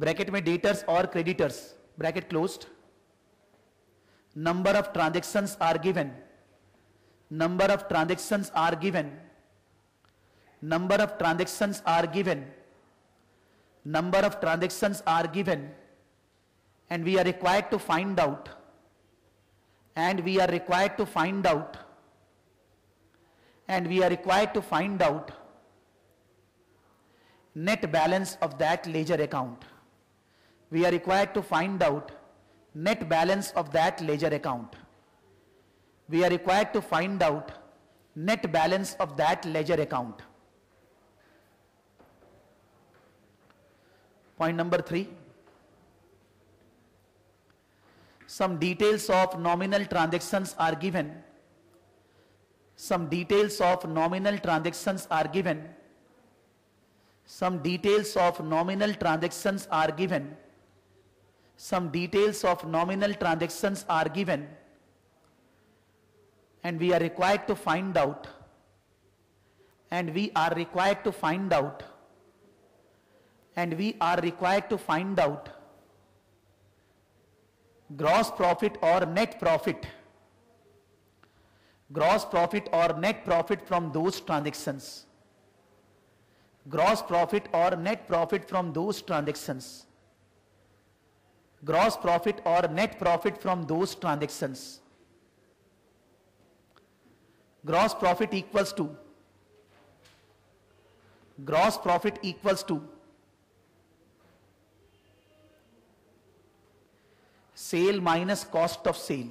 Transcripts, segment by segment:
Bracket में debtors और creditors bracket closed number of transactions are given number of transactions are given number of transactions are given number of transactions are given and we are required to find out and we are required to find out and we are required to find out net balance of that ledger account we are required to find out net balance of that ledger account. We are required to find out net balance of that ledger account. Point number three. Some details of nominal transactions are given. Some details of nominal transactions are given. Some details of nominal transactions are given some details of nominal transactions are given and we are required to find out and we are required to find out and we are required to find out gross profit or net profit gross profit or net profit from those transactions gross profit or net profit from those transactions gross profit or net profit from those transactions. Gross profit equals to gross profit equals to sale minus cost of sale.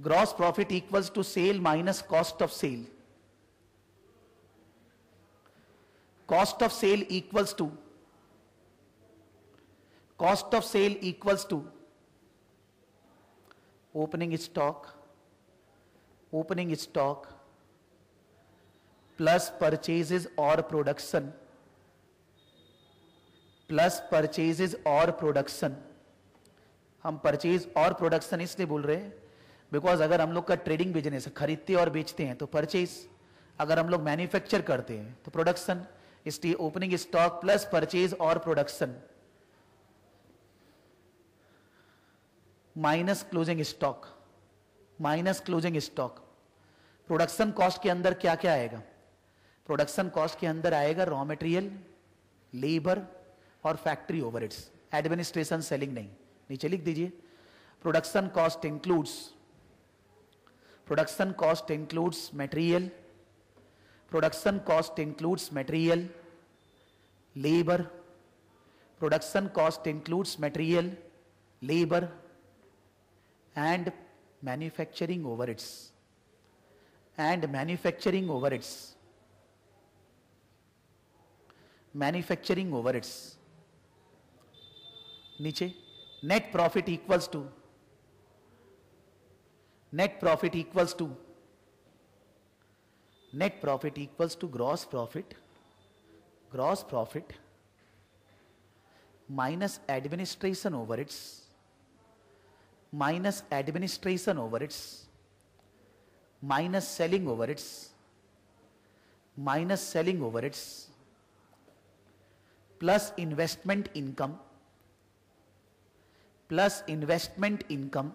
Gross profit equals to sale minus cost of sale. Cost of sale equals to cost of sale equals to opening stock opening stock plus purchases or production plus purchases और production हम purchase और production इसलिए बोल रहे हैं because अगर हम लोग का ट्रेडिंग बिजनेस है खरीदते और बेचते हैं तो परचेज अगर हम लोग मैन्युफैक्चर करते हैं तो प्रोडक्शन इसलिए ओपनिंग स्टॉक प्लस परचेज और production minus closing stock minus closing stock production cost के अंदर क्या क्या आएगा प्रोडक्शन कॉस्ट के अंदर आएगा रॉ मटेरियल लेबर और फैक्ट्री ओवरहेड्स एडमिनिस्ट्रेशन सेलिंग नहीं नीचे लिख दीजिए production cost includes production cost includes material production cost includes material labour production cost includes material labour and manufacturing overheads and manufacturing overheads manufacturing overheads नीचे net profit equals to net profit equals to net profit equals to gross profit gross profit minus administration overheads minus administration over overheads, minus selling over overheads, minus selling over overheads, plus investment income, plus investment income,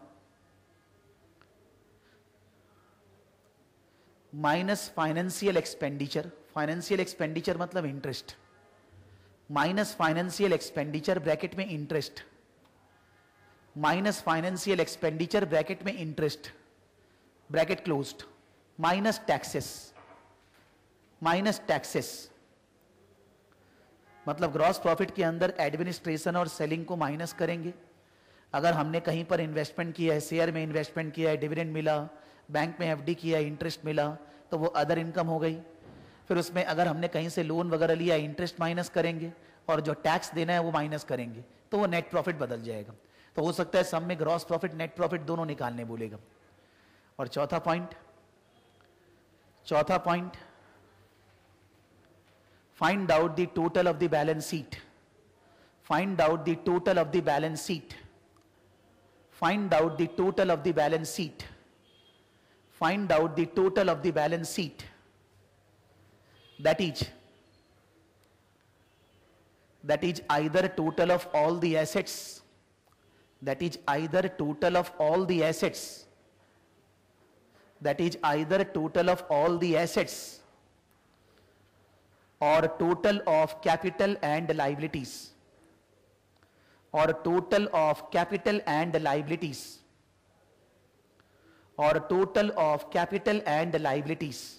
minus financial expenditure financial expenditure matlab interest minus financial expenditure bracket mein interest minus financial expenditure bracket में interest bracket closed minus taxes minus taxes मतलब gross profit के अंदर administration और selling को minus करेंगे अगर हमने कहीं पर इन्वेस्टमेंट किया है शेयर में इन्वेस्टमेंट किया है डिविडेंड मिला बैंक में एफडी किया है इंटरेस्ट मिला तो वो अदर इनकम हो गई फिर उसमें अगर हमने कहीं से लोन वगैरह लिया इंटरेस्ट माइनस करेंगे और जो टैक्स देना है वो माइनस करेंगे तो वो नेट प्रॉफिट बदल जाएगा तो हो सकता है सम में ग्रॉस प्रॉफिट नेट प्रॉफिट दोनों निकालने बोलेगा और चौथा पॉइंट चौथा point find out the total of the balance sheet find out the total of the balance sheet find out the total of the balance sheet find out the total of the balance sheet that is that is either total of all the assets that is either total of all the assets that is either total of all the assets or total of capital and liabilities or total of capital and liabilities or total of capital and liabilities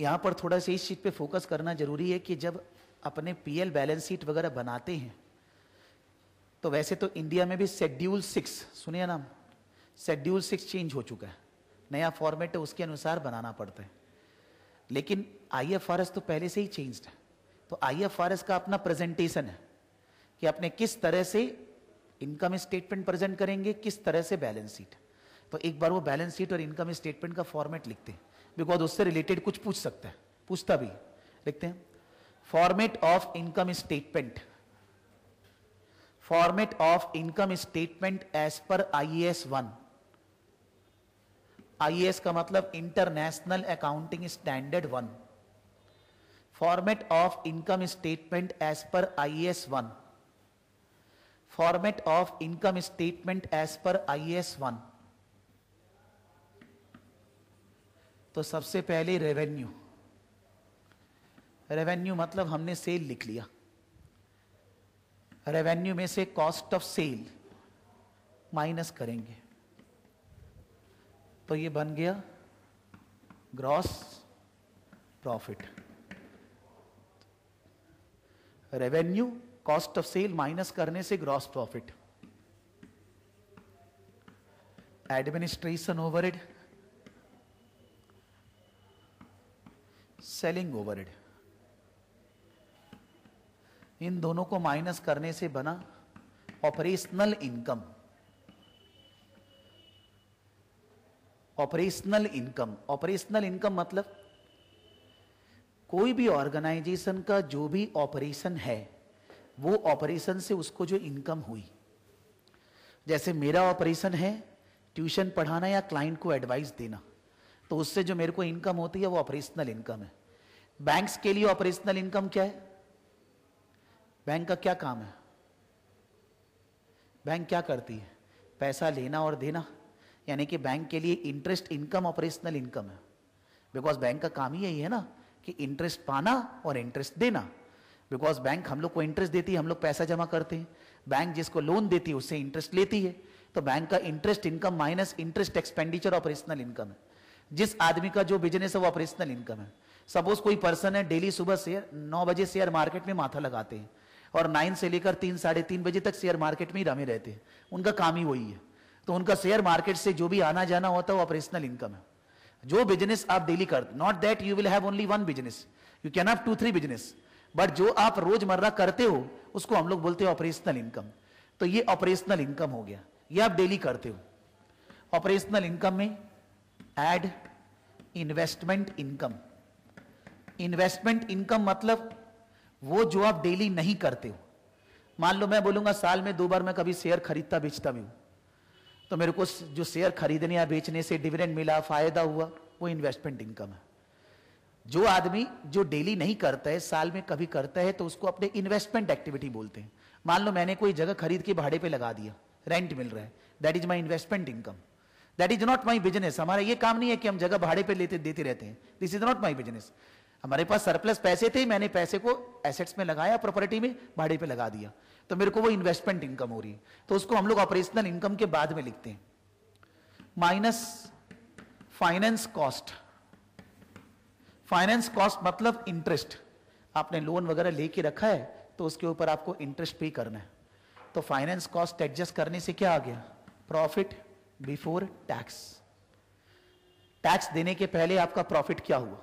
यहाँ पर थोड़ा सा इस चीज़ पे focus करना जरूरी है कि जब अपने पीएल बैलेंस शीट वगैरह बनाते हैं तो वैसे तो इंडिया में भी शेड्यूल सिक्स सुनिए नाम शेड्यूल सिक्स चेंज हो चुका है नया फॉर्मेट है उसके अनुसार बनाना पड़ता है लेकिन आई एफ तो पहले से ही चेंज है तो आई एफ का अपना प्रेजेंटेशन है कि अपने किस तरह से इनकम स्टेटमेंट प्रेजेंट करेंगे किस तरह से बैलेंस शीट तो एक बार वो बैलेंस शीट और इनकम स्टेटमेंट का फॉर्मेट लिखते हैं बिकॉज उससे रिलेटेड कुछ पूछ सकता है पूछता भी देखते हैं format of income statement format of income statement as per I S one I S का मतलब international accounting standard one format of income statement as per I S one format of income statement as per I S one तो सबसे पहले revenue revenue मतलब हमने cell लिख लिया revenue में से कॉस्ट ऑफ सेल माइनस करेंगे तो ये बन गया gross profit revenue cost of sale minus करने से gross profit administration overhead selling overhead इन दोनों को माइनस करने से बना operational income operational income operational income मतलब कोई भी ऑर्गेनाइजेशन का जो भी ऑपरेशन है वो ऑपरेशन से उसको जो इनकम हुई जैसे मेरा ऑपरेशन है ट्यूशन पढ़ाना या क्लाइंट को एडवाइस देना तो उससे जो मेरे को इनकम होती है वो ऑपरेशनल इनकम है बैंक के लिए ऑपरेशनल इनकम क्या है बैंक का क्या काम है बैंक क्या करती है पैसा लेना और देना यानी कि बैंक के लिए इंटरेस्ट इनकम ऑपरेशनल इनकम है बिकॉज बैंक का काम ही यही है ना कि इंटरेस्ट पाना और इंटरेस्ट देना बिकॉज बैंक हम लोग को इंटरेस्ट देती है हम लोग पैसा जमा करते हैं बैंक जिसको लोन देती है उससे इंटरेस्ट लेती है तो बैंक का interest income minus interest expenditure operational income है जिस आदमी का जो बिजनेस है वो ऑपरेशनल इनकम है सपोज कोई पर्सन है डेली सुबह शेयर नौ बजे शेयर मार्केट में माथा लगाते हैं और नाइन से लेकर तीन साढ़े तीन बजे तक शेयर मार्केट में ही रमे रहते हैं उनका काम ही वही है तो उनका शेयर मार्केट से जो भी आना जाना होता है वो ऑपरेशनल इनकम है जो बिजनेस आप डेली करते not that you will have only one business you can have two three business but जो आप रोजमर्रा करते हो उसको हम लोग बोलते हैं ऑपरेशनल इनकम तो ये ऑपरेशनल इनकम हो गया ये आप डेली करते हो ऑपरेशनल इनकम में add investment income investment income मतलब वो जो आप डेली नहीं करते हो मान लो मैं बोलूंगा साल में दो बार मैं कभी शेयर खरीदता बेचता भी हूं तो मेरे को जो शेयर खरीदने या बेचने से डिविडेंड मिला फायदा हुआ वो इन्वेस्टमेंट इनकम है जो आदमी जो डेली नहीं करता है साल में कभी करता है तो उसको अपने इन्वेस्टमेंट एक्टिविटी बोलते हैं मान लो मैंने कोई जगह खरीद के भाड़े पे लगा दिया रेंट मिल रहा है that is my investment income that is not my business हमारा ये काम नहीं है कि हम जगह भाड़े पर लेते देते रहते हैं this is not my business हमारे पास सरप्लस पैसे थे मैंने पैसे को एसेट्स में लगाया प्रॉपर्टी में भाड़े पे लगा दिया तो मेरे को वो इन्वेस्टमेंट इनकम हो रही है तो उसको हम लोग ऑपरेशनल इनकम के बाद में लिखते हैं minus finance cost finance cost मतलब इंटरेस्ट आपने लोन वगैरह लेके रखा है तो उसके ऊपर आपको इंटरेस्ट पे करना है तो फाइनेंस कॉस्ट एडजस्ट करने से क्या आ गया प्रॉफिट बिफोर टैक्स टैक्स देने के पहले आपका प्रॉफिट क्या हुआ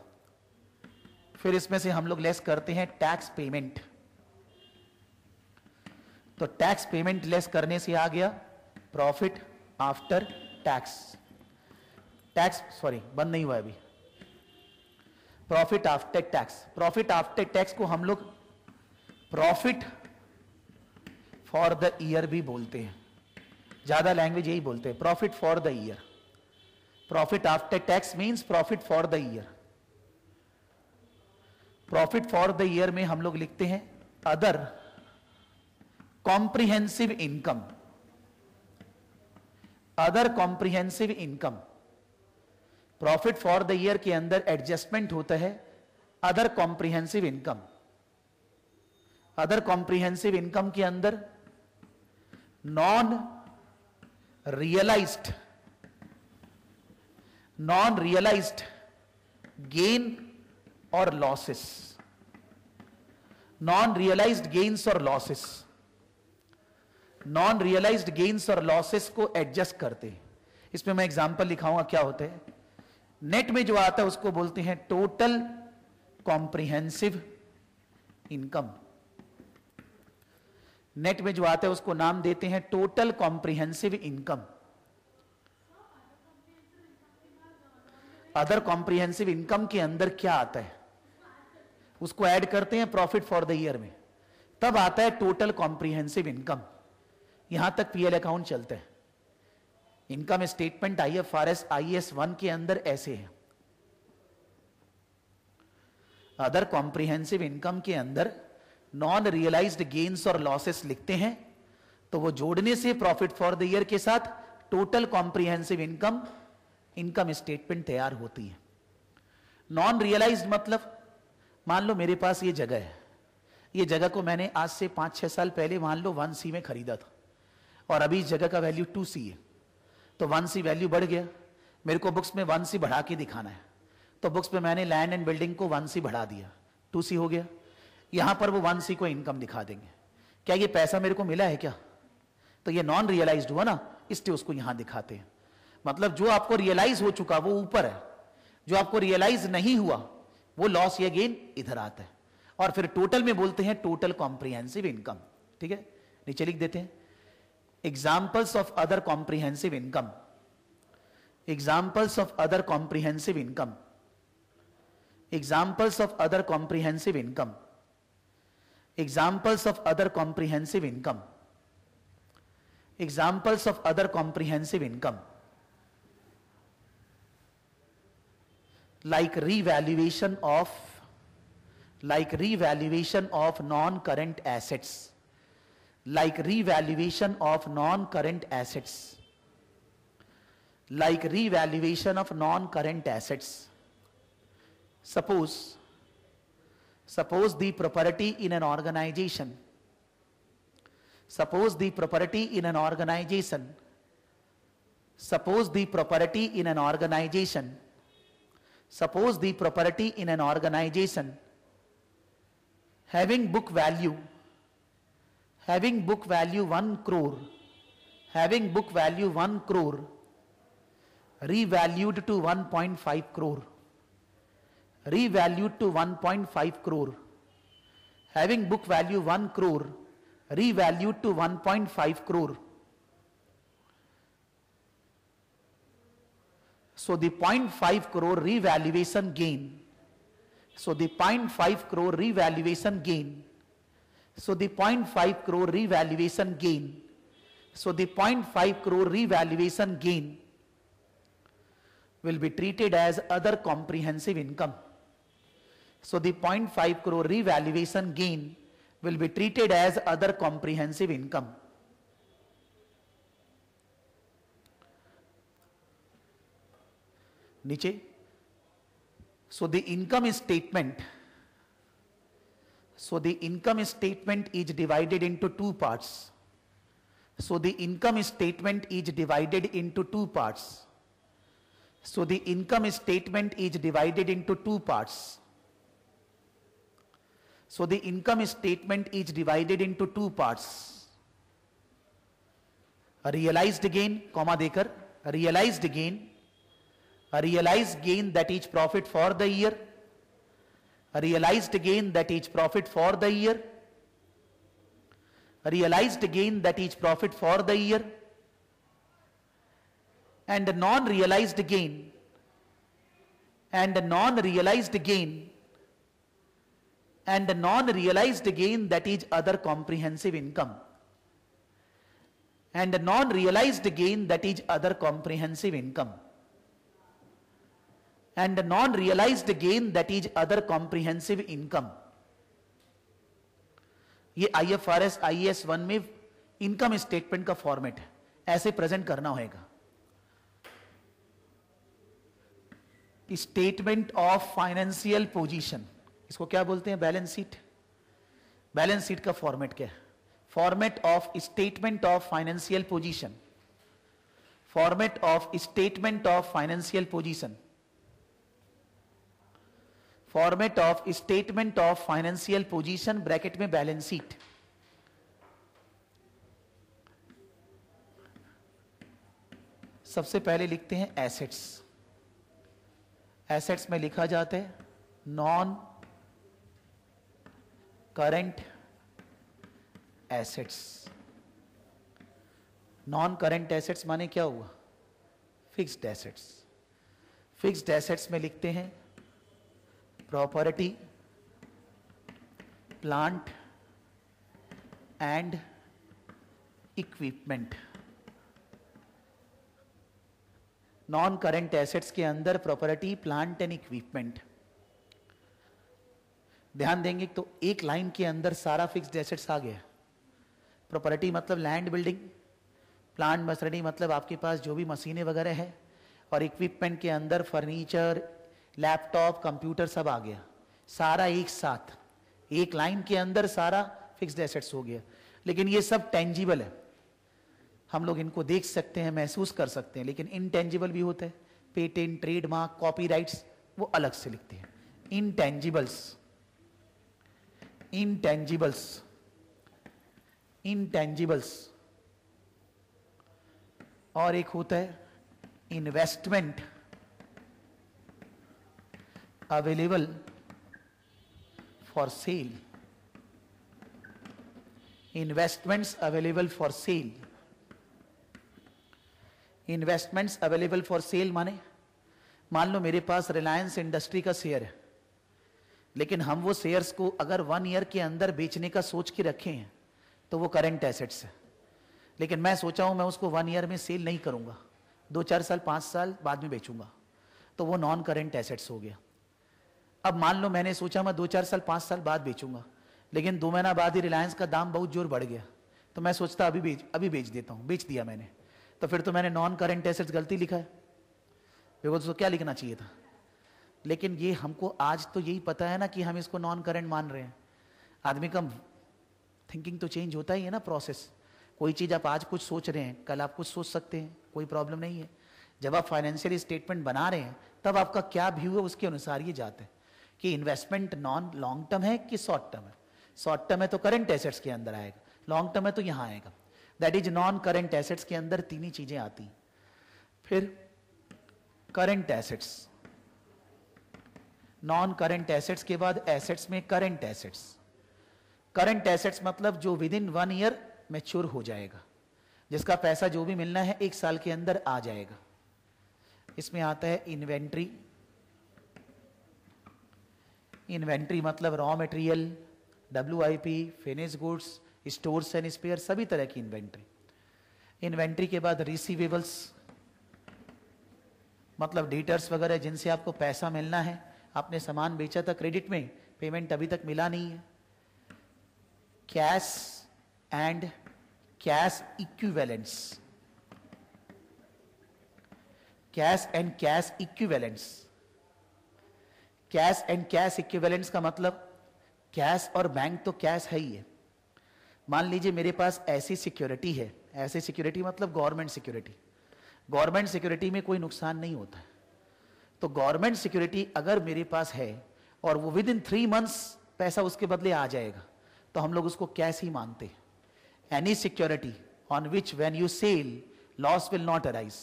फिर इसमें से हम लोग लेस करते हैं टैक्स पेमेंट तो टैक्स पेमेंट लेस करने से आ गया profit after tax tax sorry बंद नहीं हुआ अभी profit after tax profit after tax को हम लोग प्रॉफिट फॉर द ईयर भी बोलते हैं ज़्यादा लैंग्वेज यही बोलते हैं profit for the year profit after tax means profit for the year profit for the year में हम लोग लिखते हैं other comprehensive income other comprehensive income profit for the year के अंदर एडजस्टमेंट होता है other comprehensive income other comprehensive income के अंदर non realized non realized gain or losses non realized gains or losses non realized gains और losses को adjust करते हैं इसमें मैं एग्जांपल लिखाऊंगा क्या होते हैं नेट में जो आता है उसको बोलते हैं टोटल कॉम्प्रिहेंसिव इनकम नेट में जो आता है उसको नाम देते हैं total comprehensive income other comprehensive income के अंदर क्या आता है उसको ऐड करते हैं प्रॉफिट फॉर द ईयर में तब आता है टोटल कॉम्प्रिहेंसिव इनकम यहां तक पीएल अकाउंट चलता है income statement I F R S I S one के अंदर ऐसे है अदर कॉम्प्रिहेंसिव इनकम के अंदर नॉन रियलाइज्ड गेन्स और लॉसेस लिखते हैं तो वो जोड़ने से प्रॉफिट फॉर द ईयर के साथ total comprehensive income income statement तैयार होती है नॉन रियलाइज मतलब मान लो मेरे पास ये जगह है ये जगह को मैंने आज से पांच छह साल पहले मान लो वन सी में खरीदा था और अभी इस जगह का वैल्यू टू सी है तो वन सी वैल्यू बढ़ गया मेरे को बुक्स में वन सी बढ़ा के दिखाना है तो बुक्स में मैंने लैंड एंड बिल्डिंग को वन सी बढ़ा दिया टू सी हो गया यहां पर वो वन सी को इनकम दिखा देंगे क्या ये पैसा मेरे को मिला है क्या तो ये नॉन रियलाइज हुआ ना इसलिए उसको यहां दिखाते हैं मतलब जो आपको रियलाइज हो चुका वो ऊपर है जो आपको रियलाइज नहीं हुआ वो लॉस या गेन इधर आता है और फिर टोटल में बोलते हैं टोटल कॉम्प्रिहेंसिव इनकम ठीक है नीचे लिख देते हैं examples of other comprehensive income examples of other comprehensive income examples of other comprehensive income examples of other comprehensive income examples of other comprehensive income like revaluation of like revaluation of non current assets like revaluation of non current assets like revaluation of non current assets suppose Suppose the property in an organization. Suppose the property in an organization. Suppose the property in an organization. Suppose the property in an organization having book value having book value 1 crore having book value 1 crore revalued to 1.5 crore revalued to 1.5 crore. Having book value 1 crore, revalued to 1.5 crore. So the 0.5 crore revaluation gain. So the 0.5 crore revaluation gain. So the 0.5 crore revaluation gain. So the 0.5 crore revaluation gain will be treated as other comprehensive income. So the 0.5 crore revaluation gain will be treated as other comprehensive income. Niche. So the income statement. So the income statement is divided into two parts. So the income statement is divided into two parts. So the income statement is divided into two parts. So the income statement is divided into two parts. A realized gain, comma dekar, a realized gain, a realized gain that is profit for the year, a realized gain that is profit for the year, a realized gain that is profit for the year, and a non-realized gain, and a non-realized gain and the non-realized gain that is other comprehensive income and the non-realized gain that is other comprehensive income and the non-realized gain that is other comprehensive income ये IFRS IAS one में income statement का format है ऐसे present करना होएगा. Statement of financial position. इसको क्या बोलते हैं बैलेंस शीट बैलेंस शीट का फॉर्मेट क्या है format of statement of financial position format of statement of financial position format of statement of financial position bracket में बैलेंस शीट सबसे पहले लिखते हैं एसेट्स एसेट्स में लिखा जाता है non current assets non current assets माने क्या हुआ फिक्स्ड एसेट्स फिक्स्ड एसेट्स में लिखते हैं property plant and equipment non current assets के अंदर प्रॉपर्टी प्लांट एंड इक्विपमेंट ध्यान देंगे तो एक लाइन के अंदर सारा फिक्स्ड एसेट्स आ गया प्रॉपर्टी मतलब लैंड बिल्डिंग प्लांट मशीनरी मतलब आपके पास जो भी मशीनें वगैरह है और इक्विपमेंट के अंदर फर्नीचर लैपटॉप कंप्यूटर सब आ गया सारा एक साथ एक लाइन के अंदर सारा फिक्स्ड एसेट्स हो गया लेकिन ये सब टेंजिबल है हम लोग इनको देख सकते हैं महसूस कर सकते हैं लेकिन इनटेंजिबल भी होता है पेटेंट ट्रेडमार्क कॉपी वो अलग से लिखते हैं इनटेंजिबल्स इंटेंजिबल्स इंटेंजिबल्स और एक होता है investment available for sale investments available for sale investments available for sale माने मान लो मेरे पास रिलायंस इंडस्ट्री का शेयर है लेकिन हम वो शेयर्स को अगर वन ईयर के अंदर बेचने का सोच के रखे हैं तो वो करंट एसेट्स है लेकिन मैं सोचा हूं मैं उसको वन ईयर में सेल नहीं करूंगा दो चार साल पाँच साल बाद में बेचूंगा तो वो नॉन करेंट एसेट्स हो गया अब मान लो मैंने सोचा मैं दो चार साल पाँच साल बाद बेचूंगा लेकिन दो महीना बाद ही रिलायंस का दाम बहुत जोर बढ़ गया तो मैं सोचता अभी बेच अभी बेच देता हूँ बेच दिया मैंने तो फिर तो मैंने नॉन करेंट एसेट्स गलती लिखा है तो क्या लिखना चाहिए था लेकिन ये हमको आज तो यही पता है ना कि हम इसको नॉन करंट मान रहे हैं आदमी का थिंकिंग तो चेंज होता ही है ना प्रोसेस कोई चीज़ आप आज कुछ सोच रहे हैं कल आप कुछ सोच सकते हैं कोई प्रॉब्लम नहीं है जब आप फाइनेंशियल स्टेटमेंट बना रहे हैं तब आपका क्या व्यू है उसके अनुसार ये जाते हैं कि इन्वेस्टमेंट नॉन लॉन्ग टर्म है कि शॉर्ट टर्म है शॉर्ट टर्म है तो करंट एसेट्स के अंदर आएगा लॉन्ग टर्म है तो यहाँ आएगा that is non current assets के अंदर तीन ही चीज़ें आती फिर current assets non current assets के बाद एसेट्स में करेंट एसेट्स करंट एसेट्स मतलब जो within one year mature हो जाएगा जिसका पैसा जो भी मिलना है एक साल के अंदर आ जाएगा इसमें आता है इन्वेंट्री इन्वेंट्री मतलब raw material W I P finish goods stores and spare सभी तरह की इन्वेंट्री इन्वेंट्री के बाद रिसीवेबल्स मतलब डीटर्स वगैरह जिनसे आपको पैसा मिलना है आपने सामान बेचा था क्रेडिट में पेमेंट अभी तक मिला नहीं है cash and cash equivalence cash and cash equivalence cash and cash equivalence का मतलब कैश और बैंक तो कैश है ही है मान लीजिए मेरे पास ऐसी सिक्योरिटी है ऐसी सिक्योरिटी मतलब गवर्नमेंट सिक्योरिटी गवर्नमेंट सिक्योरिटी में कोई नुकसान नहीं होता है तो गवर्नमेंट सिक्योरिटी अगर मेरे पास है और वो विद इन थ्री मंथ्स पैसा उसके बदले आ जाएगा तो हम लोग उसको कैश ही मानते हैं any security on which when you sell loss will not arise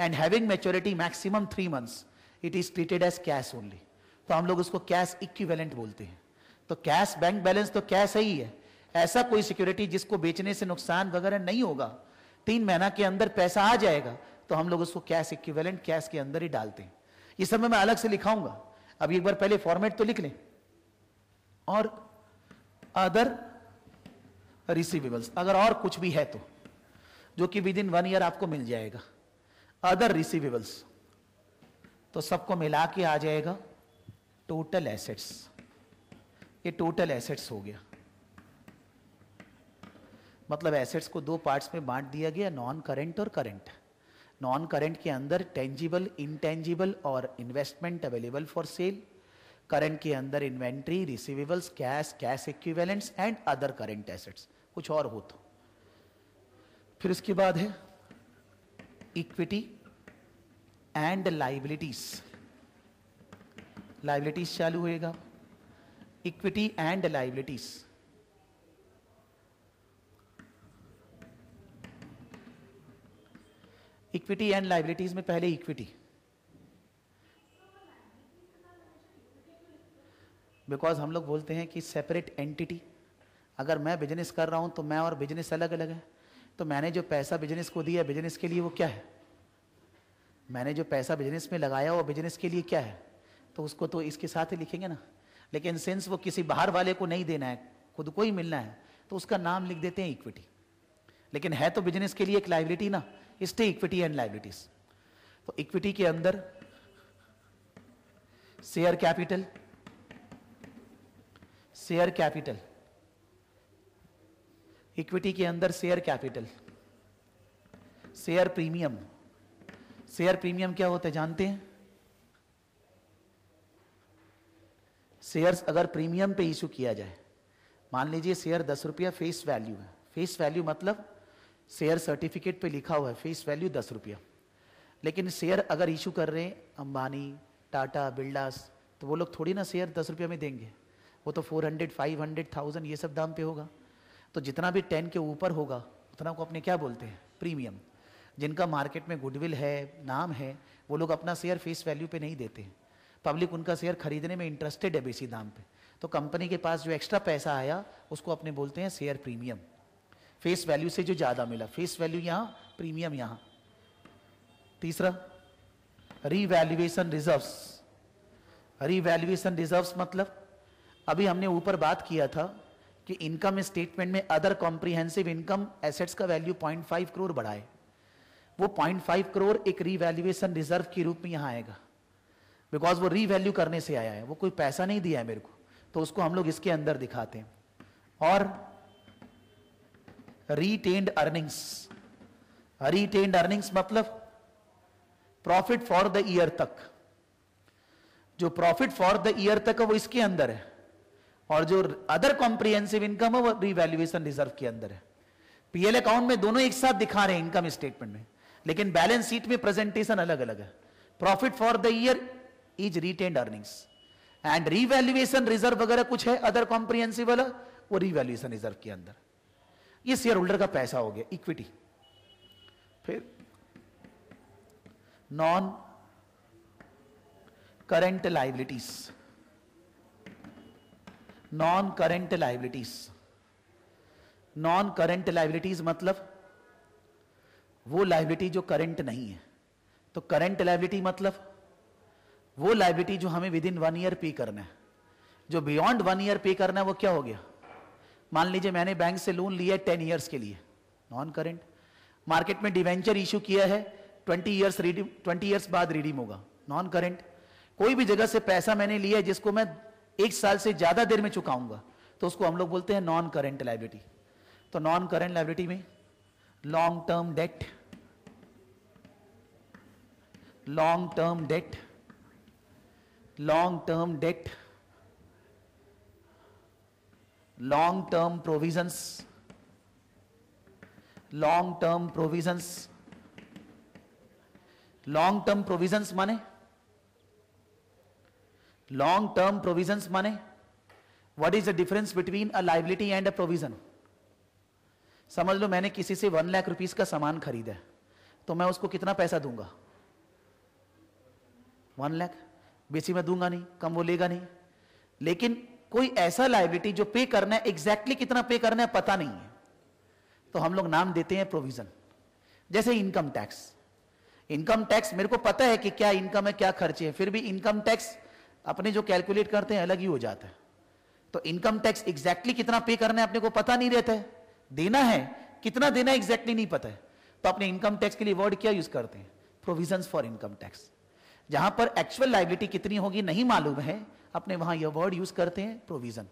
and having maturity maximum three months it is treated as cash only तो हम लोग उसको कैश इक्विवेलेंट बोलते हैं तो कैश बैंक बैलेंस तो कैश ही है ऐसा कोई सिक्योरिटी जिसको बेचने से नुकसान वगैरह नहीं होगा तीन महीना के अंदर पैसा आ जाएगा तो हम लोग उसको कैश इक्विवेलेंट कैश के अंदर ही डालते हैं ये सब मैं अलग से लिखाऊंगा अब एक बार पहले फॉर्मेट तो लिख लें और अदर रिसीवेबल्स अगर और कुछ भी है तो जो कि विद इन वन ईयर आपको मिल जाएगा अदर रिसीवेबल्स तो सबको मिला के आ जाएगा टोटल एसेट्स ये टोटल एसेट्स हो गया मतलब एसेट्स को दो पार्ट्स में बांट दिया गया नॉन करेंट और करेंट नॉन करंट के अंदर टेंजिबल इनटेंजिबल और investment available for sale current के अंदर inventory receivables cash cash equivalents and other current assets कुछ और हो तो फिर इसके बाद है इक्विटी एंड लाइबिलिटीज लाइबिलिटीज चालू होएगा equity and liabilities equity and liabilities में पहले इक्विटी बिकॉज हम लोग बोलते हैं कि सेपरेट एंटिटी अगर मैं बिजनेस कर रहा हूं तो मैं और बिजनेस अलग अलग है तो मैंने जो पैसा बिजनेस को दिया बिजनेस के लिए वो क्या है मैंने जो पैसा बिजनेस में लगाया वो बिजनेस के लिए क्या है तो उसको तो इसके साथ ही लिखेंगे ना लेकिन सिंस वो किसी बाहर वाले को नहीं देना है खुद को ही मिलना है तो उसका नाम लिख देते हैं इक्विटी लेकिन है तो बिजनेस के लिए एक लाइबिलिटी ना इसलिए इक्विटी एंड लाइबिलिटीज तो इक्विटी के अंदर share capital share capital equity के अंदर share capital share premium share premium क्या होता है जानते हैं शेयर्स अगर प्रीमियम पे इशू किया जाए मान लीजिए शेयर दस रुपया फेस वैल्यू है फेस वैल्यू मतलब शेयर सर्टिफिकेट पे लिखा हुआ है फेस वैल्यू दस रुपया लेकिन शेयर अगर इशू कर रहे हैं अंबानी टाटा बिल्डास तो वो लोग थोड़ी ना शेयर दस रुपये में देंगे वो तो four hundred five hundred thousand ये सब दाम पे होगा तो जितना भी टेन के ऊपर होगा उतना को अपने क्या बोलते हैं प्रीमियम जिनका मार्केट में गुडविल है नाम है वो लोग अपना शेयर फेस वैल्यू पे नहीं देते हैं पब्लिक उनका शेयर खरीदने में इंटरेस्टेड है बेसी दाम पे तो कंपनी के पास जो एक्स्ट्रा पैसा आया उसको अपने बोलते हैं शेयर प्रीमियम फेस वैल्यू से जो ज्यादा मिला फेस वैल्यू यहां प्रीमियम यहां तीसरा रीवैल्यूएशन रिजर्व्स रीवैल्यूएशन रिजर्व्स मतलब अभी हमने ऊपर बात किया था कि इनकम स्टेटमेंट में अदर कॉम्प्रीहेंसिव इनकम एसेट्स का वैल्यू 0.5 करोड़ बढ़ाए वो 0.5 करोड़ एक रीवैल्यूएशन रिजर्व के रूप में यहां आएगा बिकॉज वो रीवैल्यू करने से आया है वो कोई पैसा नहीं दिया है मेरे को तो उसको हम लोग इसके अंदर दिखाते हैं और रिटेन्ड अर्निंग्स रिटेन्ड अर्निंग्स मतलब प्रॉफिट फॉर द ईयर तक जो प्रॉफिट फॉर द ईयर तक है वो इसके अंदर है और जो अदर कॉम्प्रिहेंसिव इनकम है वो रिवैल्युएशन रिजर्व के अंदर है पीएल अकाउंट में दोनों एक साथ दिखा रहे हैं इनकम स्टेटमेंट में लेकिन बैलेंस शीट में प्रेजेंटेशन अलग अलग है profit for the year is retained earnings and revaluation reserve वगैरह कुछ है अदर कॉम्प्रिहेंसिव वाला वो रिवैल्युएशन रिजर्व के अंदर ये शेयर होल्डर का पैसा हो गया इक्विटी फिर non current liabilities non current liabilities non current liabilities मतलब वो लाइबिलिटी जो करंट नहीं है तो करेंट लाइबिलिटी मतलब वो लाइबिलिटी जो हमें with within one year pay करना है जो बियॉन्ड वन ईयर पे करना है वो क्या हो गया मान लीजिए मैंने बैंक से लोन लिया टेन ईयर्स के लिए नॉन करेंट मार्केट में डिवेंचर इश्यू किया है twenty years redeem twenty years बाद रिडीम होगा नॉन करेंट कोई भी जगह से पैसा मैंने लिया है जिसको मैं एक साल से ज्यादा देर में चुकाऊंगा तो उसको हम लोग बोलते हैं नॉन करेंट लाइबिलिटी तो नॉन करेंट लाइबिलिटी में long term debt long term debt long term debt long term provisions long term provisions long term provisions माने लॉन्ग टर्म प्रोविजंस माने what is the difference between a liability and a provision समझ लो मैंने किसी से one lakh rupees का सामान खरीदा तो मैं उसको कितना पैसा दूंगा वन लाख बेसी मैं दूंगा नहीं कम वो लेगा नहीं लेकिन कोई ऐसा लाइबिलिटी जो पे करना है एग्जैक्टली exactly कितना पे करना है पता नहीं है तो हम लोग नाम देते हैं प्रोविजन जैसे इनकम टैक्स इनकम टैक्स मेरे को पता है कि क्या इनकम है क्या खर्चे हैं फिर भी इनकम टैक्स अपने जो कैलकुलेट करते हैं अलग ही हो जाता है तो इनकम टैक्स एग्जैक्टली कितना पे करना है अपने को पता नहीं रहता है देना है कितना देना है एग्जैक्टली नहीं पता है तो अपने इनकम टैक्स के लिए वर्ड क्या यूज करते हैं प्रोविजन फॉर इनकम टैक्स जहां पर एक्चुअल लाइबिलिटी कितनी होगी नहीं मालूम है अपने वहां यह वर्ड यूज करते हैं प्रोविजन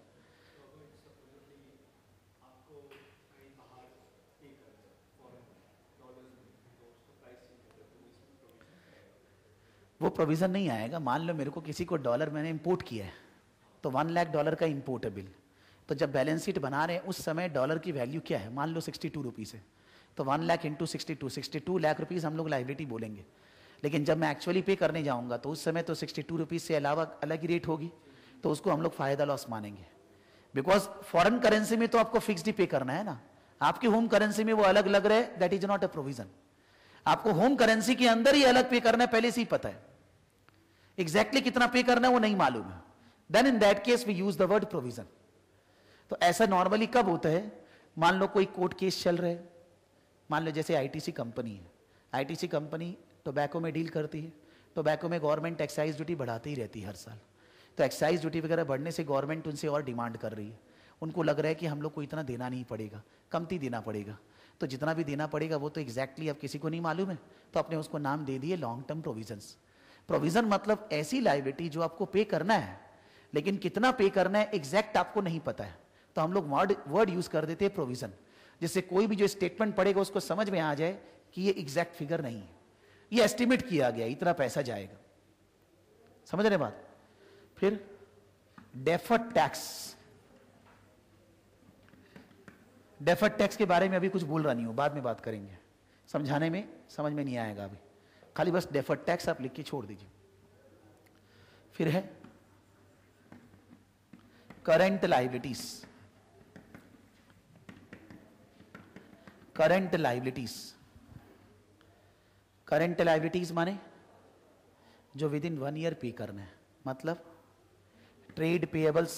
वो प्रोविजन नहीं आएगा मान लो मेरे को किसी को डॉलर मैंने इंपोर्ट किया है तो वन लाख डॉलर का इंपोर्ट है बिल तो जब बैलेंस शीट बना रहे हैं उस समय डॉलर की वैल्यू क्या है मान लो सिक्सटी टू रुपीज़ है तो one lakh into sixty two sixty two lakh rupees हम लोग लाइबिलिटी बोलेंगे लेकिन जब मैं एक्चुअली पे करने जाऊंगा तो उस समय तो सिक्सटी टू रुपीज़ से अलावा अलग ही रेट होगी तो उसको हम लोग फ़ायदा लॉस मानेंगे बिकॉज फॉरन करेंसी में तो आपको फिक्सड ही पे करना है ना आपकी होम करेंसी में वो अलग लग रहे that is not a provision आपको होम करेंसी के अंदर ही अलग पे करना है पहले से ही पता है एग्जैक्टली exactly कितना पे करना है वो नहीं मालूम है then in that case we use the word provision तो ऐसा नॉर्मली कब होता है मान लो कोई कोर्ट केस चल रहे मान लो जैसे आईटीसी कंपनी है आईटीसी कंपनी टोबैको में डील करती है टोबैको में गवर्नमेंट एक्साइज ड्यूटी बढ़ाती ही रहती है हर साल तो एक्साइज ड्यूटी वगैरह बढ़ने से गवर्नमेंट उनसे और डिमांड कर रही है उनको लग रहा है कि हम लोग को इतना देना नहीं पड़ेगा कमती देना पड़ेगा तो जितना भी देना पड़ेगा वो तो एग्जैक्टली exactly अब किसी को नहीं मालूम है तो आपने उसको नाम दे दिए लॉन्ग टर्म प्रोविजन प्रोविजन मतलब ऐसी लाइबिलिटी जो आपको पे करना है लेकिन कितना पे करना है एग्जैक्ट आपको नहीं पता है तो हम लोग वर्ड वर्ड यूज कर देते हैं प्रोविजन जिससे कोई भी जो स्टेटमेंट पड़ेगा उसको समझ में आ जाए कि ये एग्जैक्ट फिगर नहीं है ये एस्टिमेट किया गया इतना पैसा जाएगा समझ रहे बात फिर डेफर्ड टैक्स डेफर्ड टैक्स के बारे में अभी कुछ बोल रहा नहीं हूं बाद में बात करेंगे समझाने में समझ में नहीं आएगा अभी खाली बस डेफर्ड टैक्स आप लिख के छोड़ दीजिए फिर है current liabilities current liabilities current liabilities माने जो within one year pay करना है मतलब ट्रेड पेएबल्स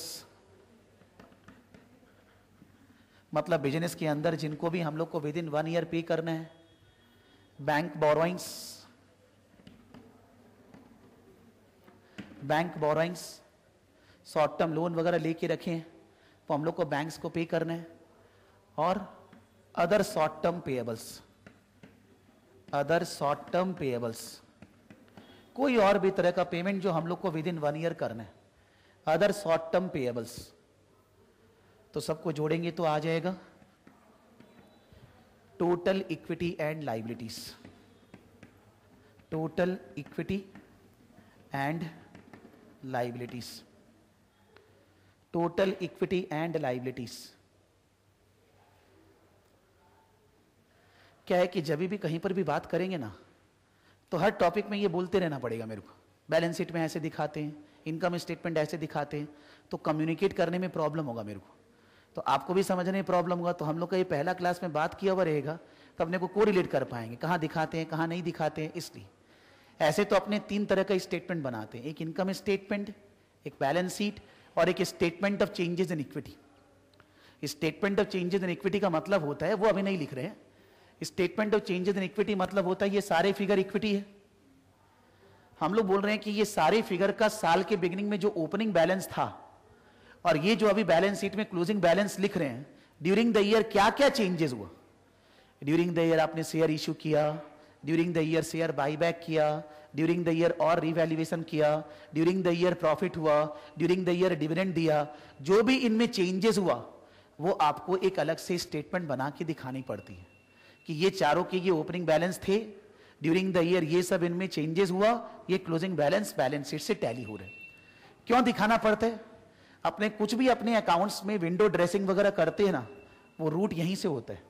मतलब बिजनेस के अंदर जिनको भी हम लोग को with within one year pay करना है bank borrowings bank borrowings short term loan वगैरह लेके रखे हैं तो हम लोग को बैंक्स को पे करना है और other short term payables other short term payables कोई और भी तरह का पेमेंट जो हम लोग को विद इन वन ईयर करना है अदर शॉर्ट टर्म पेएबल्स तो सबको जोड़ेंगे तो आ जाएगा total equity and liabilities total equity and liabilities total equity and liabilities क्या है कि जब भी कहीं पर भी बात करेंगे ना तो हर टॉपिक में ये बोलते रहना पड़ेगा मेरे को बैलेंस शीट में ऐसे दिखाते हैं इनकम स्टेटमेंट ऐसे दिखाते हैं तो कम्युनिकेट करने में प्रॉब्लम होगा मेरे को तो आपको भी समझने में प्रॉब्लम होगा तो हम लोग का ये पहला क्लास में बात किया हुआ रहेगा तो अपने को को रिलेट कर पाएंगे कहाँ दिखाते हैं कहाँ नहीं दिखाते हैं इसलिए ऐसे तो अपने तीन तरह का स्टेटमेंट बनाते हैं एक इनकम स्टेटमेंट एक बैलेंस शीट और एक statement of changes in equity statement of changes in equity का मतलब होता है वो अभी नहीं लिख रहे हैं statement of changes in equity मतलब होता है ये सारे फिगर इक्विटी है हम लोग बोल रहे हैं कि ये सारे फिगर का साल के बिगिनिंग में जो ओपनिंग बैलेंस था और ये जो अभी बैलेंस शीट में क्लोजिंग बैलेंस लिख रहे हैं ड्यूरिंग द ईयर क्या क्या चेंजेस हुआ ड्यूरिंग द ईयर आपने शेयर इश्यू किया during the year share buyback किया ड्यूरिंग द ईयर और रिवैल्यूएशन किया ड्यूरिंग द ईयर प्रॉफिट हुआ ड्यूरिंग द ईयर डिविडेंड दिया जो भी इनमें चेंजेस हुआ वो आपको एक अलग से स्टेटमेंट बना के दिखानी पड़ती है कि ये चारों के ये ओपनिंग बैलेंस थे ड्यूरिंग द ईयर ये सब इनमें चेंजेस हुआ ये क्लोजिंग बैलेंस बैलेंस शीट से टैली हो रहे क्यों दिखाना पड़ता है अपने कुछ भी अपने अकाउंट्स में विंडो ड्रेसिंग वगैरह करते हैं ना वो रूट यहीं से होता है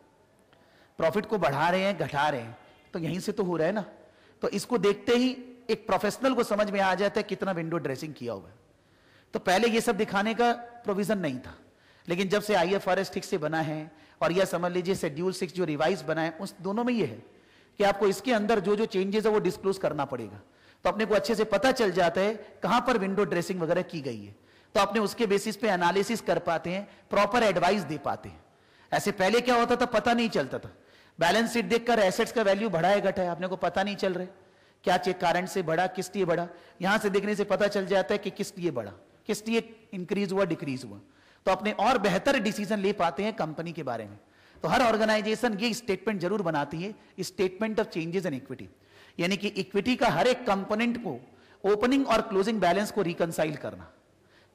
प्रॉफिट को बढ़ा रहे हैं घटा रहे हैं तो यहीं से तो हो रहा है ना तो इसको देखते ही एक प्रोफेशनल को समझ में आ जाता है कितना विंडो ड्रेसिंग किया हुआ है तो पहले ये सब दिखाने का प्रोविजन नहीं था लेकिन जब से आई एफ ठीक से बना है और यह समझ लीजिए शेड्यूल सिक्स जो रिवाइज बनाए उस दोनों में ये है कि आपको इसके अंदर जो जो चेंजेस है वो डिस्क्लोज करना पड़ेगा तो अपने को अच्छे से पता चल जाता है कहां पर विंडो ड्रेसिंग वगैरह की गई है तो अपने उसके बेसिस पे एनालिसिस कर पाते हैं प्रॉपर एडवाइस दे पाते हैं ऐसे पहले क्या होता था पता नहीं चलता था बैलेंस शीट देखकर एसेट्स का वैल्यू बढ़ा है घटा है अपने को पता नहीं चल रहा क्या चेक कारण से बढ़ा किस लिए बढ़ा यहां से देखने से पता चल जाता है कि किस लिए बढ़ा किस लिए इंक्रीज हुआ डिक्रीज हुआ तो अपने और बेहतर डिसीजन ले पाते हैं कंपनी के बारे में तो हर ऑर्गेनाइजेशन ये स्टेटमेंट जरूर बनाती है statement of changes in equity यानी कि इक्विटी का हर एक कंपोनेंट को ओपनिंग और क्लोजिंग बैलेंस को रिकनसाइल करना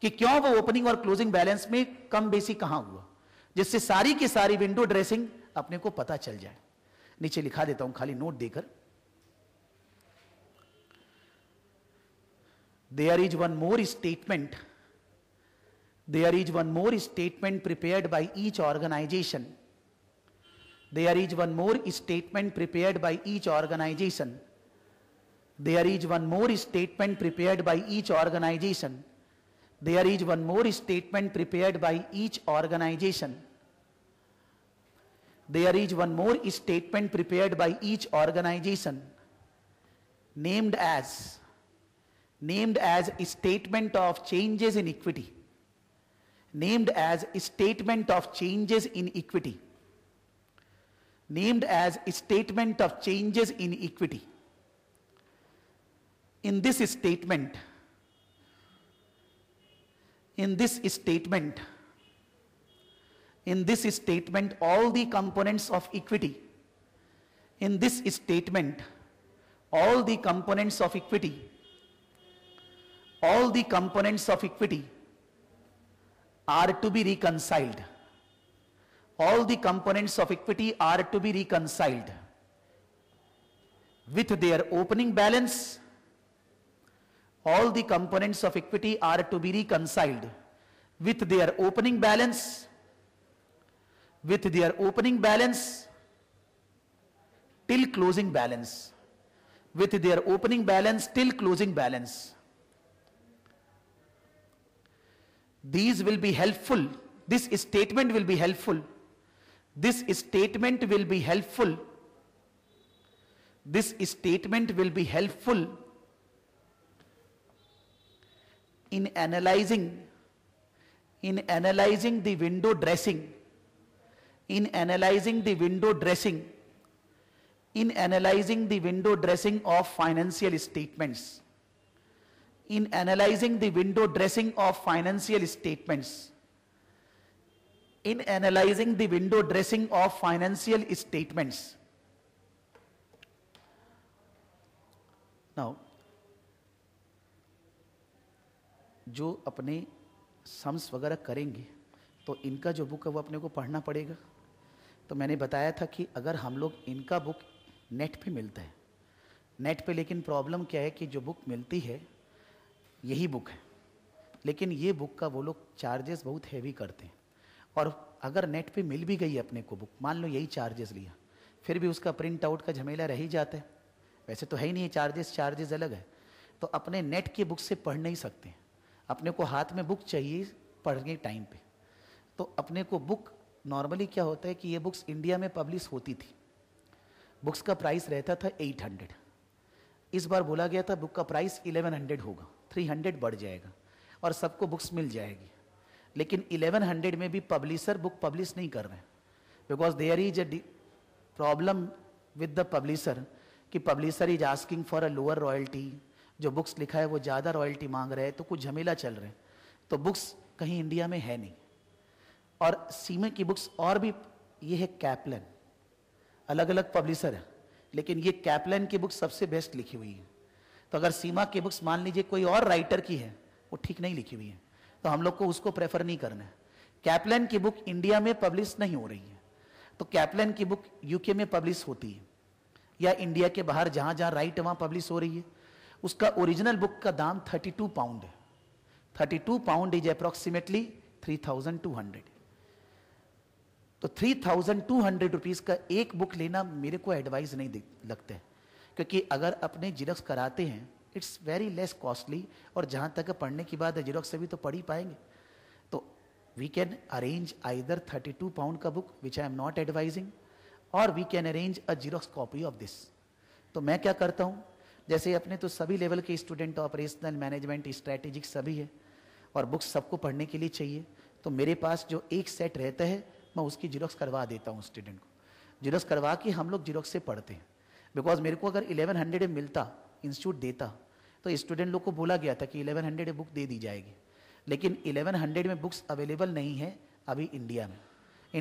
कि क्यों वो ओपनिंग और क्लोजिंग बैलेंस में कम बेसी कहां हुआ जिससे सारी की सारी विंडो ड्रेसिंग अपने को पता चल जाए नीचे लिखा देता हूं खाली नोट देकर there is one more statement There is one more statement prepared by each organization. There is one more statement prepared by each organization. There is one more statement prepared by each organization. There is one more statement prepared by each organization. There is one more statement prepared by each organization named as named as statement of changes in equity named as Statement of Changes in Equity. Named as Statement of Changes in Equity. In this statement, in this statement, in this statement, all the components of equity, in this statement, all the components of equity, all the components of equity are to be reconciled. All the components of equity are to be reconciled with their opening balance. All the components of equity are to be reconciled with their opening balance. With their opening balance till closing balance. With their opening balance till closing balance. These will be helpful. This statement will be helpful. This statement will be helpful. This statement will be helpful in analyzing in analyzing the window dressing in analyzing the window dressing in analyzing the window dressing of financial statements in analyzing the window dressing of financial statements. In analyzing the window dressing of financial statements. Now, जो अपने sums वगैरह करेंगे तो इनका जो book है वो अपने को पढ़ना पड़ेगा तो मैंने बताया था कि अगर हम लोग इनका बुक नेट पे मिलता है नेट पे लेकिन प्रॉब्लम क्या है कि जो बुक मिलती है यही बुक है लेकिन ये बुक का वो लोग चार्जेस बहुत हैवी करते हैं और अगर नेट पे मिल भी गई अपने को बुक मान लो यही चार्जेस लिया फिर भी उसका प्रिंट आउट का झमेला रह ही जाता है वैसे तो है ही नहीं चार्जेस चार्जेस अलग है तो अपने नेट की बुक से पढ़ नहीं सकते अपने को हाथ में बुक चाहिए पढ़ने टाइम पे तो अपने को बुक नॉर्मली क्या होता है कि ये बुक्स इंडिया में पब्लिश होती थी बुक्स का प्राइस रहता था 800 इस बार बोला गया था बुक का प्राइस 1100 होगा 300 बढ़ जाएगा और सबको बुक्स मिल जाएगी लेकिन 1100 में भी पब्लिशर बुक पब्लिश नहीं कर रहे हैं because there is a problem with the publisher कि publisher is asking for a lower royalty जो बुक्स लिखा है वो ज़्यादा रॉयल्टी मांग रहे हैं तो कुछ झमेला चल रहे हैं तो बुक्स कहीं इंडिया में है नहीं और सीमे की बुक्स और भी ये है कैपलन अलग अलग पब्लिशर है लेकिन ये कैपलन की बुक सबसे बेस्ट लिखी हुई है तो अगर सीमा की बुक्स मान लीजिए कोई और राइटर की है वो ठीक नहीं लिखी हुई है तो हम लोग को उसको प्रेफर नहीं करना है कैपलन की बुक इंडिया में पब्लिश नहीं हो रही है तो कैपलन की बुक यूके में पब्लिश होती है या इंडिया के बाहर जहाँ जहाँ राइट वहाँ पब्लिश हो रही है उसका ओरिजिनल बुक का दाम 32 पाउंड है 32 पाउंड इज अप्रॉक्सीमेटली 3200 तो 3200 रुपीस का एक बुक लेना मेरे को एडवाइस नहीं लगता है क्योंकि अगर अपने जिरक्स कराते हैं इट्स वेरी लेस कॉस्टली और जहाँ तक पढ़ने की बात है जिरक्स से भी तो पढ़ ही पाएंगे तो we can arrange either 32 pound का book which I am not advising और we can arrange a xerox copy of this तो मैं क्या करता हूँ जैसे अपने तो सभी लेवल के स्टूडेंट ऑपरेशनल मैनेजमेंट स्ट्रैटेजिक सभी है और बुक्स सबको पढ़ने के लिए चाहिए तो मेरे पास जो एक सेट रहता है मैं उसकी जीरोक्स करवा देता हूँ स्टूडेंट को जीरोक्स करवा के हम लोग जीरोक्स से पढ़ते हैं बिकॉज मेरे को अगर 1100 मिलता इंस्टीट्यूट देता तो स्टूडेंट लोग को बोला गया था कि 1100 बुक दे दी जाएगी लेकिन 1100 में बुक्स अवेलेबल नहीं है अभी इंडिया में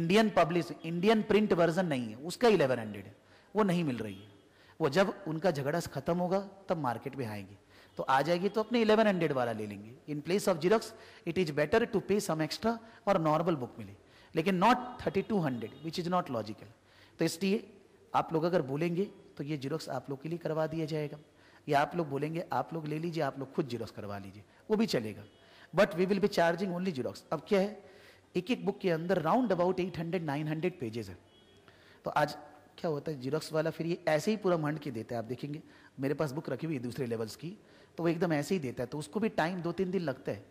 Indian publish Indian print version नहीं है उसका 1100 हंड्रेड वो नहीं मिल रही है वो जब उनका झगड़ा खत्म होगा तब मार्केट में आएगी तो आ जाएगी तो अपने 1100 वाला ले लेंगे in place of xerox it is better to pay some extra और नॉर्मल बुक मिले लेकिन not 3200 which is not logical तो इसलिए आप लोग अगर बोलेंगे तो ये जीरोक्स आप लोग के लिए करवा दिया जाएगा या आप लोग बोलेंगे आप लोग ले लीजिए आप लोग खुद जीरोक्स करवा लीजिए वो भी चलेगा but we will be charging only xerox अब क्या है एक एक बुक के अंदर round about eight hundred nine hundred pages है तो आज क्या होता है जीरोक्स वाला फिर ये ऐसे ही पूरा मंड के देता है आप देखेंगे मेरे पास बुक रखी हुई है दूसरे लेवल्स की तो वो एकदम ऐसे ही देता है तो उसको भी टाइम दो तीन दिन लगता है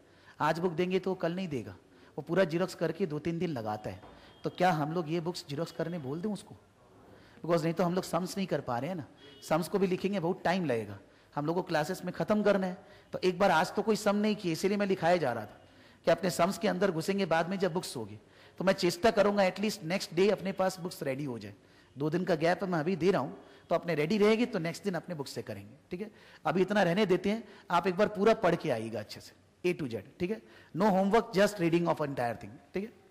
आज बुक देंगे तो कल नहीं देगा वो पूरा जीरोक्स करके दो तीन दिन लगाता है तो क्या हम लोग ये बुक्स जीरोक्स करने बोल दें उसको बिकॉज नहीं तो हम लोग सम्स नहीं कर पा रहे हैं ना सम्स को भी लिखेंगे बहुत टाइम लगेगा हम लोग को क्लासेस में खत्म करना है तो एक बार आज तो कोई सम नहीं किया इसीलिए मैं लिखाया जा रहा था कि अपने सम्स के अंदर घुसेंगे बाद में जब बुक्स होगी तो मैं चेष्टा करूंगा एटलीस्ट नेक्स्ट डे अपने पास बुक्स रेडी हो जाए दो दिन का गैप मैं अभी दे रहा हूँ तो अपने रेडी रहेगी तो नेक्स्ट दिन अपने बुक से करेंगे ठीक है अभी इतना रहने देते हैं आप एक बार पूरा पढ़ के आइएगा अच्छे से ए टू जेड ठीक है no homework just reading of entire thing ठीक है